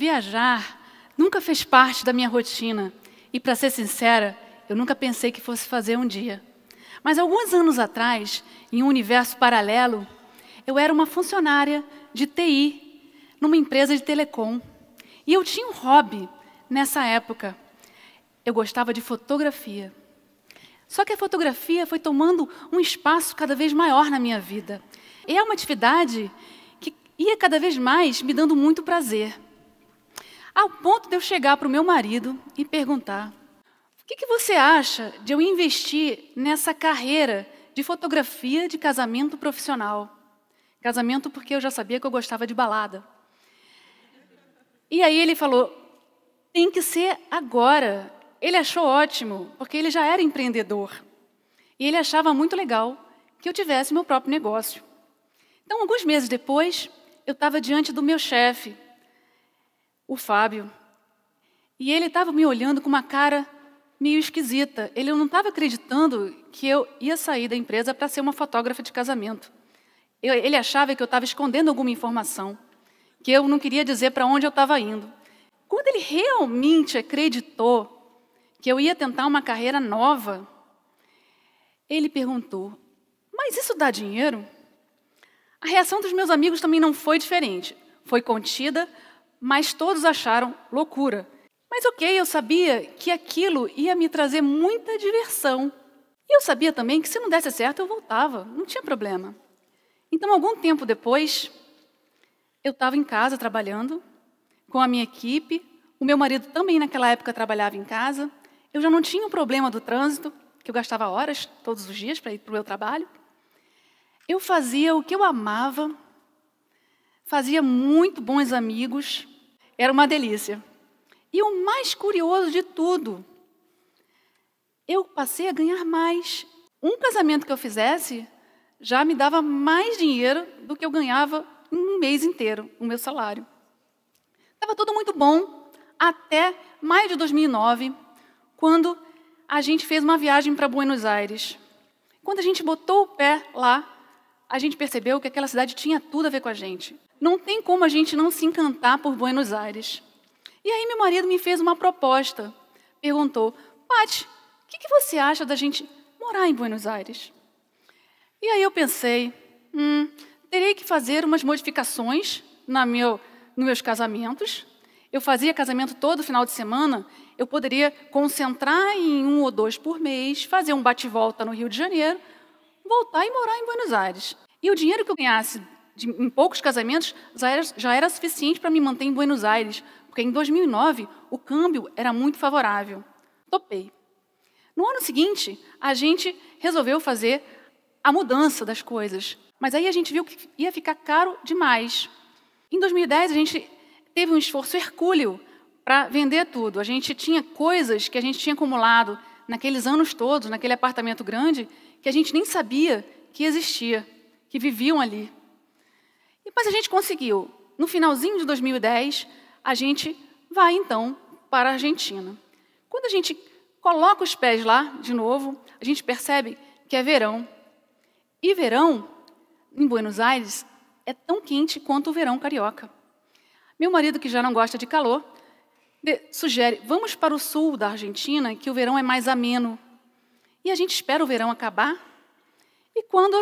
Viajar nunca fez parte da minha rotina e, para ser sincera, eu nunca pensei que fosse fazer um dia. Mas alguns anos atrás, em um universo paralelo, eu era uma funcionária de TI numa empresa de telecom. E eu tinha um hobby nessa época. Eu gostava de fotografia. Só que a fotografia foi tomando um espaço cada vez maior na minha vida. E é uma atividade que ia cada vez mais me dando muito prazer. Ao ponto de eu chegar para o meu marido e perguntar: o que, que você acha de eu investir nessa carreira de fotografia de casamento profissional? Casamento porque eu já sabia que eu gostava de balada. E aí ele falou: tem que ser agora. Ele achou ótimo, porque ele já era empreendedor. E ele achava muito legal que eu tivesse meu próprio negócio. Então, alguns meses depois, eu estava diante do meu chefe, o Fábio, e ele estava me olhando com uma cara meio esquisita. Ele não estava acreditando que eu ia sair da empresa para ser uma fotógrafa de casamento. Eu, ele achava que eu estava escondendo alguma informação, que eu não queria dizer para onde eu estava indo. Quando ele realmente acreditou que eu ia tentar uma carreira nova, ele perguntou: Mas isso dá dinheiro? A reação dos meus amigos também não foi diferente. Foi contida, mas todos acharam loucura. Mas ok, eu sabia que aquilo ia me trazer muita diversão. E eu sabia também que se não desse certo, eu voltava, não tinha problema. Então, algum tempo depois, eu estava em casa trabalhando com a minha equipe, o meu marido também naquela época trabalhava em casa, eu já não tinha o problema do trânsito, que eu gastava horas todos os dias para ir para o meu trabalho. Eu fazia o que eu amava, fazia muito bons amigos, era uma delícia. E o mais curioso de tudo, eu passei a ganhar mais. Um casamento que eu fizesse já me dava mais dinheiro do que eu ganhava em um mês inteiro, o meu salário. Estava tudo muito bom até maio de 2009, quando a gente fez uma viagem para Buenos Aires. Quando a gente botou o pé lá, a gente percebeu que aquela cidade tinha tudo a ver com a gente não tem como a gente não se encantar por Buenos Aires. E aí meu marido me fez uma proposta. Perguntou, Paty, o que, que, você acha da gente morar em Buenos Aires? E aí eu pensei, hum, terei que fazer umas modificações na meu, nos meus casamentos. Eu fazia casamento todo final de semana, eu poderia concentrar em um ou dois por mês, fazer um bate-volta no Rio de Janeiro, voltar e morar em Buenos Aires. E o dinheiro que eu ganhasse de, em poucos casamentos, já era, já era suficiente para me manter em Buenos Aires, porque em 2009 o câmbio era muito favorável. Topei. No ano seguinte, a gente resolveu fazer a mudança das coisas, mas aí a gente viu que ia ficar caro demais. Em 2010, a gente teve um esforço hercúleo para vender tudo. A gente tinha coisas que a gente tinha acumulado naqueles anos todos, naquele apartamento grande, que a gente nem sabia que existia, que viviam ali. Mas a gente conseguiu. No finalzinho de 2010, a gente vai então para a Argentina. Quando a gente coloca os pés lá de novo, a gente percebe que é verão. E verão em Buenos Aires é tão quente quanto o verão carioca. Meu marido, que já não gosta de calor, sugere: vamos para o sul da Argentina, que o verão é mais ameno. E a gente espera o verão acabar. E quando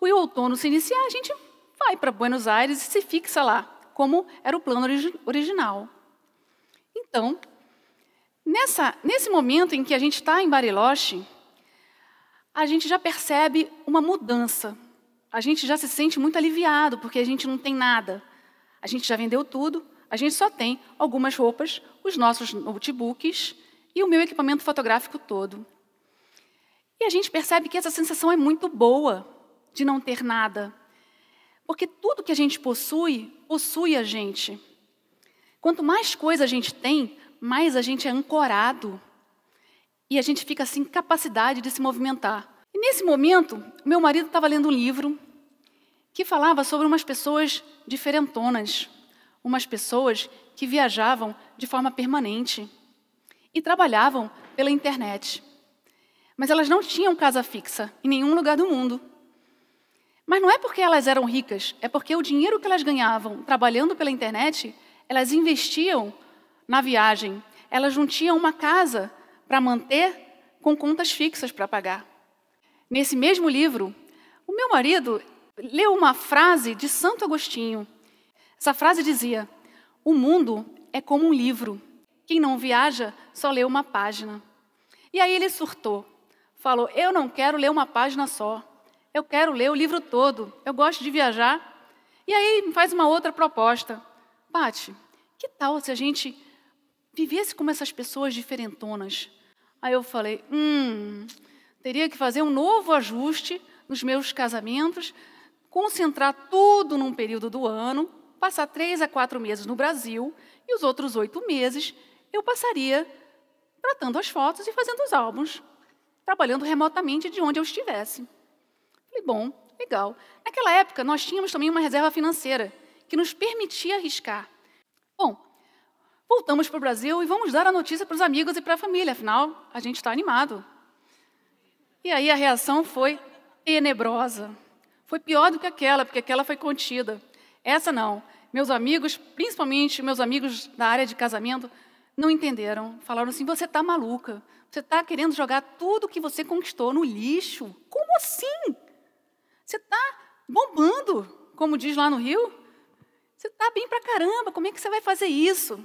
o outono se iniciar, a gente vai para Buenos Aires e se fixa lá, como era o plano origi original. Então, nessa, nesse momento em que a gente está em Bariloche, a gente já percebe uma mudança. A gente já se sente muito aliviado, porque a gente não tem nada. A gente já vendeu tudo, a gente só tem algumas roupas, os nossos notebooks e o meu equipamento fotográfico todo. E a gente percebe que essa sensação é muito boa de não ter nada, porque tudo que a gente possui, possui a gente. Quanto mais coisa a gente tem, mais a gente é ancorado. E a gente fica sem capacidade de se movimentar. E nesse momento, meu marido estava lendo um livro que falava sobre umas pessoas diferentonas, umas pessoas que viajavam de forma permanente e trabalhavam pela internet. Mas elas não tinham casa fixa em nenhum lugar do mundo. Mas não é porque elas eram ricas, é porque o dinheiro que elas ganhavam trabalhando pela internet, elas investiam na viagem. Elas não tinham uma casa para manter com contas fixas para pagar. Nesse mesmo livro, o meu marido leu uma frase de Santo Agostinho. Essa frase dizia: O mundo é como um livro. Quem não viaja só lê uma página. E aí ele surtou. Falou: Eu não quero ler uma página só. Eu quero ler o livro todo, eu gosto de viajar. E aí me faz uma outra proposta. Pati, que tal se a gente vivesse como essas pessoas diferentonas? Aí eu falei, hum, teria que fazer um novo ajuste nos meus casamentos, concentrar tudo num período do ano, passar três a quatro meses no Brasil e os outros oito meses eu passaria tratando as fotos e fazendo os álbuns, trabalhando remotamente de onde eu estivesse. Falei, bom, legal. Naquela época, nós tínhamos também uma reserva financeira que nos permitia arriscar. Bom, voltamos para o Brasil e vamos dar a notícia para os amigos e para a família, afinal, a gente está animado. E aí a reação foi tenebrosa. Foi pior do que aquela, porque aquela foi contida. Essa não. Meus amigos, principalmente meus amigos da área de casamento, não entenderam. Falaram assim: você está maluca. Você está querendo jogar tudo que você conquistou no lixo. Como assim? Você está bombando, como diz lá no Rio. Você está bem pra caramba, como é que você vai fazer isso?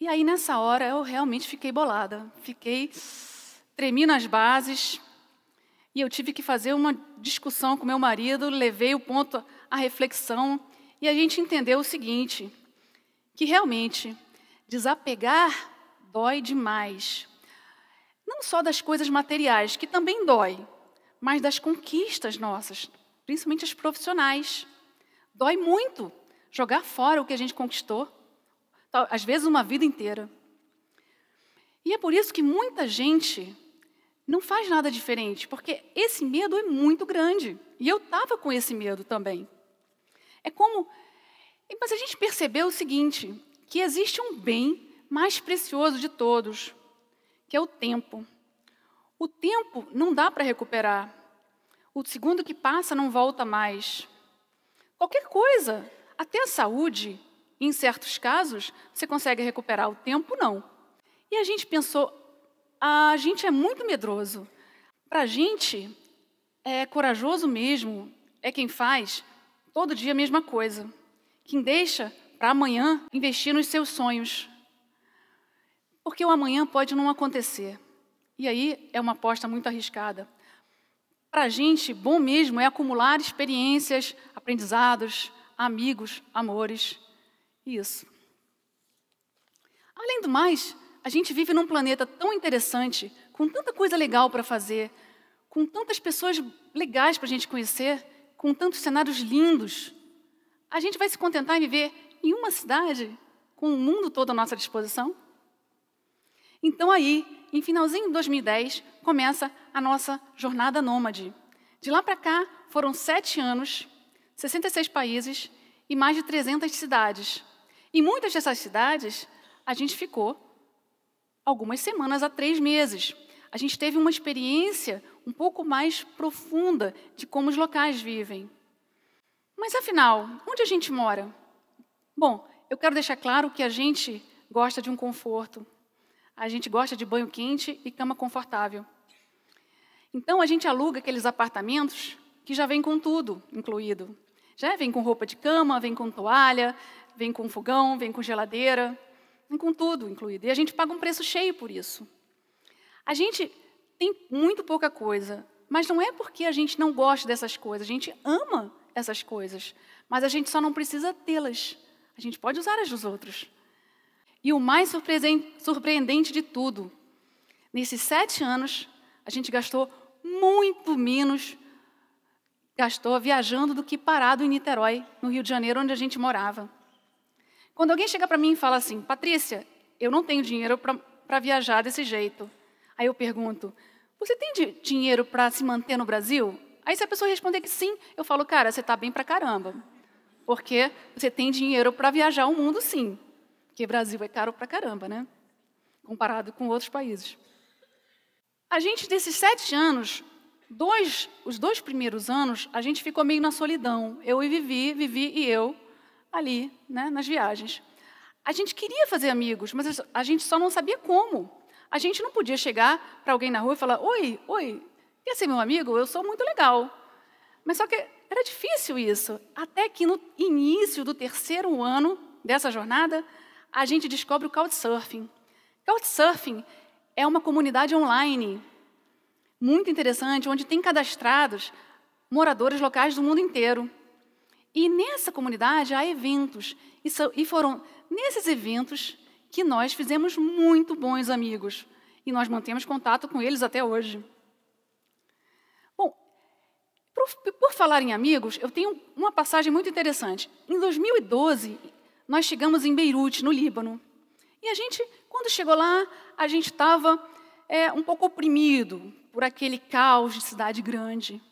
E aí, nessa hora, eu realmente fiquei bolada. Fiquei, tremi nas bases. E eu tive que fazer uma discussão com meu marido, levei o ponto à reflexão. E a gente entendeu o seguinte: que realmente desapegar dói demais. Não só das coisas materiais, que também dói, mas das conquistas nossas, principalmente as profissionais. Dói muito jogar fora o que a gente conquistou, às vezes uma vida inteira. E é por isso que muita gente não faz nada diferente, porque esse medo é muito grande. E eu estava com esse medo também. É como. Mas a gente percebeu o seguinte: que existe um bem mais precioso de todos, que é o tempo. O tempo não dá para recuperar. O segundo que passa não volta mais. Qualquer coisa, até a saúde, em certos casos, você consegue recuperar. O tempo não. E a gente pensou, a gente é muito medroso. Para a gente, é corajoso mesmo, é quem faz todo dia a mesma coisa. Quem deixa para amanhã investir nos seus sonhos. Porque o amanhã pode não acontecer. E aí é uma aposta muito arriscada. Para a gente, bom mesmo é acumular experiências, aprendizados, amigos, amores. Isso. Além do mais, a gente vive num planeta tão interessante, com tanta coisa legal para fazer, com tantas pessoas legais para a gente conhecer, com tantos cenários lindos. A gente vai se contentar em viver em uma cidade com o mundo todo à nossa disposição? Então aí, em finalzinho de 2010, começa a nossa jornada nômade. De lá para cá, foram sete anos, 66 países e mais de 300 cidades. Em muitas dessas cidades, a gente ficou algumas semanas a três meses. A gente teve uma experiência um pouco mais profunda de como os locais vivem. Mas afinal, onde a gente mora? Bom, eu quero deixar claro que a gente gosta de um conforto a gente gosta de banho quente e cama confortável. Então a gente aluga aqueles apartamentos que já vem com tudo incluído. Já vem com roupa de cama, vem com toalha, vem com fogão, vem com geladeira, vem com tudo incluído. E a gente paga um preço cheio por isso. A gente tem muito pouca coisa, mas não é porque a gente não gosta dessas coisas, a gente ama essas coisas, mas a gente só não precisa tê-las. A gente pode usar as dos outros. E o mais surpreendente de tudo, nesses sete anos, a gente gastou muito menos, gastou viajando do que parado em Niterói, no Rio de Janeiro, onde a gente morava. Quando alguém chega para mim e fala assim, Patrícia, eu não tenho dinheiro para viajar desse jeito. Aí eu pergunto, você tem dinheiro para se manter no Brasil? Aí se a pessoa responder que sim, eu falo, cara, você está bem para caramba. Porque você tem dinheiro para viajar o mundo, sim. Porque Brasil é caro pra caramba, né? Comparado com outros países. A gente, desses sete anos, dois, os dois primeiros anos, a gente ficou meio na solidão. Eu e Vivi, Vivi e eu, ali, né, nas viagens. A gente queria fazer amigos, mas a gente só não sabia como. A gente não podia chegar para alguém na rua e falar: Oi, oi, quer ser meu amigo? Eu sou muito legal. Mas só que era difícil isso. Até que no início do terceiro ano dessa jornada, a gente descobre o Couchsurfing. Couchsurfing é uma comunidade online muito interessante, onde tem cadastrados moradores locais do mundo inteiro. E nessa comunidade há eventos, e foram nesses eventos que nós fizemos muito bons amigos, e nós mantemos contato com eles até hoje. Bom, por, por falar em amigos, eu tenho uma passagem muito interessante. Em 2012, nós chegamos em Beirute, no Líbano. E a gente, quando chegou lá, a gente estava é, um pouco oprimido por aquele caos de cidade grande.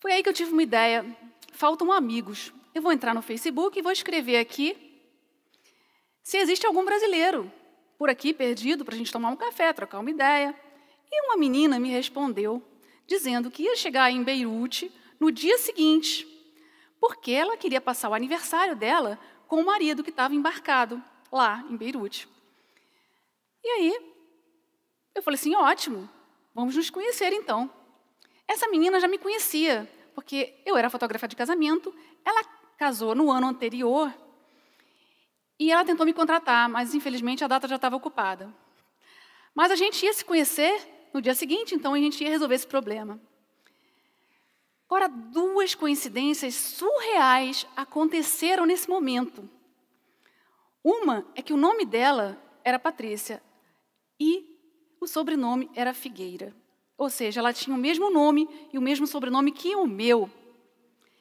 Foi aí que eu tive uma ideia. Faltam amigos. Eu vou entrar no Facebook e vou escrever aqui se existe algum brasileiro por aqui perdido para a gente tomar um café, trocar uma ideia. E uma menina me respondeu dizendo que ia chegar em Beirute no dia seguinte porque ela queria passar o aniversário dela com o marido que estava embarcado lá em Beirute. E aí, eu falei assim: ótimo, vamos nos conhecer então. Essa menina já me conhecia, porque eu era fotógrafa de casamento, ela casou no ano anterior e ela tentou me contratar, mas infelizmente a data já estava ocupada. Mas a gente ia se conhecer no dia seguinte, então a gente ia resolver esse problema. Agora, duas coincidências surreais aconteceram nesse momento. Uma é que o nome dela era Patrícia e o sobrenome era Figueira. Ou seja, ela tinha o mesmo nome e o mesmo sobrenome que o meu.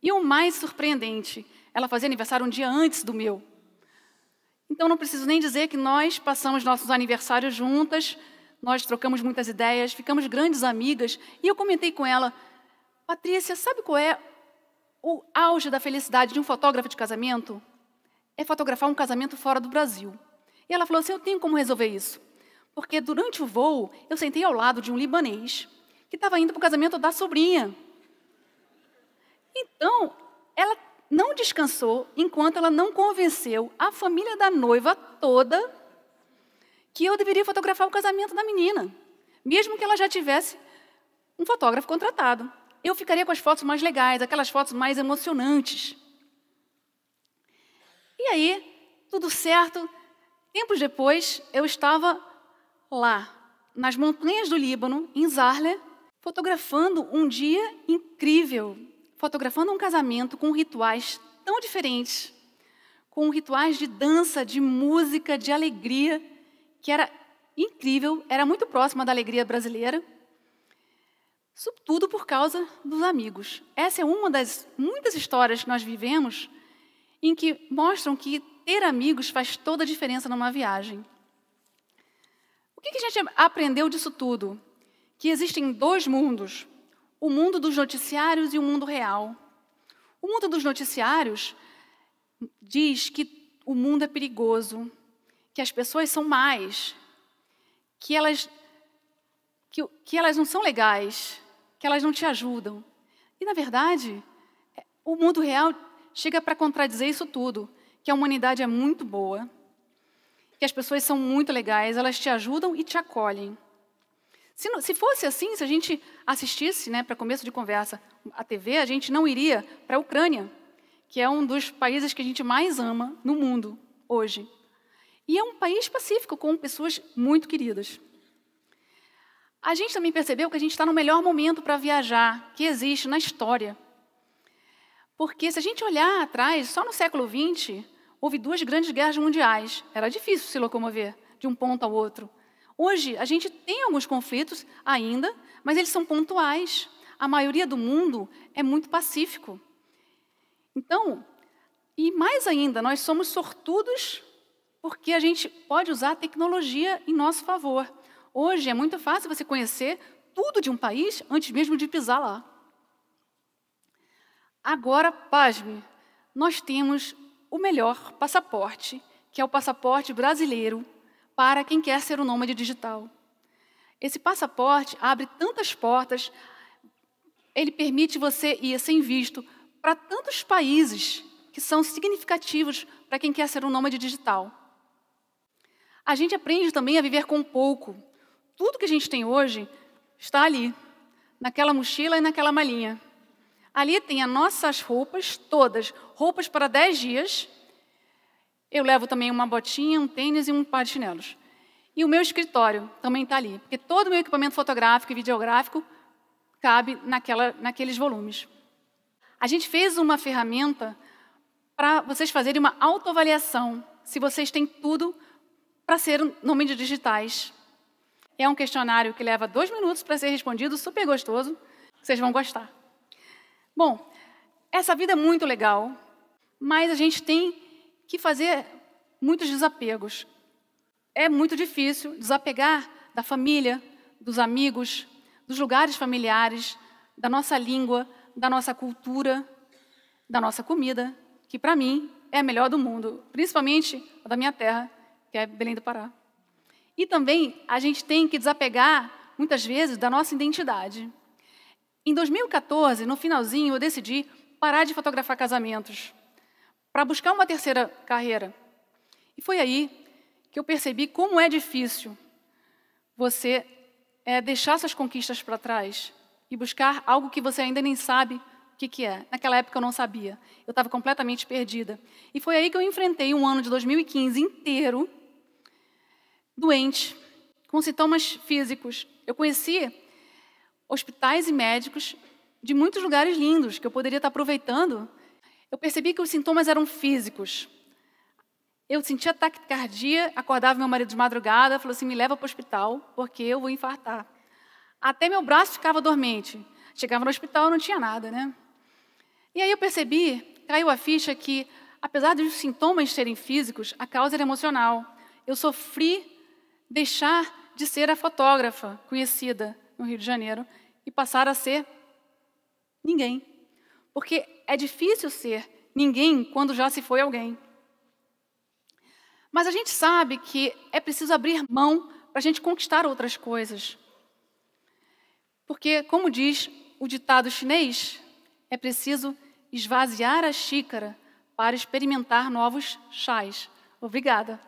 E o mais surpreendente, ela fazia aniversário um dia antes do meu. Então não preciso nem dizer que nós passamos nossos aniversários juntas, nós trocamos muitas ideias, ficamos grandes amigas, e eu comentei com ela: Patrícia, sabe qual é o auge da felicidade de um fotógrafo de casamento? É fotografar um casamento fora do Brasil. E ela falou assim: Eu tenho como resolver isso. Porque durante o voo, eu sentei ao lado de um libanês que estava indo para o casamento da sobrinha. Então, ela não descansou enquanto ela não convenceu a família da noiva toda que eu deveria fotografar o casamento da menina, mesmo que ela já tivesse um fotógrafo contratado eu ficaria com as fotos mais legais, aquelas fotos mais emocionantes. E aí, tudo certo. Tempos depois, eu estava lá, nas montanhas do Líbano, em Zarle, fotografando um dia incrível, fotografando um casamento com rituais tão diferentes, com rituais de dança, de música, de alegria, que era incrível, era muito próxima da alegria brasileira. Isso tudo por causa dos amigos. Essa é uma das muitas histórias que nós vivemos em que mostram que ter amigos faz toda a diferença numa viagem. O que a gente aprendeu disso tudo? Que existem dois mundos: o mundo dos noticiários e o mundo real. O mundo dos noticiários diz que o mundo é perigoso, que as pessoas são más, que elas, que, que elas não são legais, que elas não te ajudam. E, na verdade, é, o mundo real chega para contradizer isso tudo, que a humanidade é muito boa, que as pessoas são muito legais, elas te ajudam e te acolhem. Se, não, se fosse assim, se a gente assistisse, né, para começo de conversa, a TV, a gente não iria para a Ucrânia, que é um dos países que a gente mais ama no mundo hoje. E é um país pacífico, com pessoas muito queridas. A gente também percebeu que a gente está no melhor momento para viajar que existe na história. Porque se a gente olhar atrás, só no século XX, houve duas grandes guerras mundiais. Era difícil se locomover de um ponto ao outro. Hoje, a gente tem alguns conflitos ainda, mas eles são pontuais. A maioria do mundo é muito pacífico. Então, e mais ainda, nós somos sortudos porque a gente pode usar a tecnologia em nosso favor. Hoje é muito fácil você conhecer tudo de um país antes mesmo de pisar lá. Agora, pasme, nós temos o melhor passaporte, que é o passaporte brasileiro para quem quer ser um nômade digital. Esse passaporte abre tantas portas, ele permite você ir sem visto para tantos países que são significativos para quem quer ser um nômade digital. A gente aprende também a viver com pouco, tudo que a gente tem hoje está ali, naquela mochila e naquela malinha. Ali tem as nossas roupas todas, roupas para 10 dias. Eu levo também uma botinha, um tênis e um par de chinelos. E o meu escritório também está ali, porque todo o meu equipamento fotográfico e videográfico cabe naquela, naqueles volumes. A gente fez uma ferramenta para vocês fazerem uma autoavaliação se vocês têm tudo para ser de digitais. É um questionário que leva dois minutos para ser respondido, super gostoso. Vocês vão gostar. Bom, essa vida é muito legal, mas a gente tem que fazer muitos desapegos. É muito difícil desapegar da família, dos amigos, dos lugares familiares, da nossa língua, da nossa cultura, da nossa comida, que para mim é a melhor do mundo, principalmente a da minha terra, que é Belém do Pará. E também a gente tem que desapegar, muitas vezes, da nossa identidade. Em 2014, no finalzinho, eu decidi parar de fotografar casamentos para buscar uma terceira carreira. E foi aí que eu percebi como é difícil você é, deixar suas conquistas para trás e buscar algo que você ainda nem sabe o que, que é. Naquela época eu não sabia, eu estava completamente perdida. E foi aí que eu enfrentei um ano de 2015 inteiro doente, com sintomas físicos. Eu conheci hospitais e médicos de muitos lugares lindos que eu poderia estar aproveitando. Eu percebi que os sintomas eram físicos. Eu sentia taquicardia, acordava meu marido de madrugada, falou assim: me leva para o hospital, porque eu vou infartar. Até meu braço ficava dormente. Chegava no hospital, não tinha nada, né? E aí eu percebi, caiu a ficha que, apesar dos sintomas serem físicos, a causa era emocional. Eu sofri deixar de ser a fotógrafa conhecida no Rio de Janeiro e passar a ser ninguém. Porque é difícil ser ninguém quando já se foi alguém. Mas a gente sabe que é preciso abrir mão para a gente conquistar outras coisas. Porque, como diz o ditado chinês, é preciso esvaziar a xícara para experimentar novos chás. Obrigada.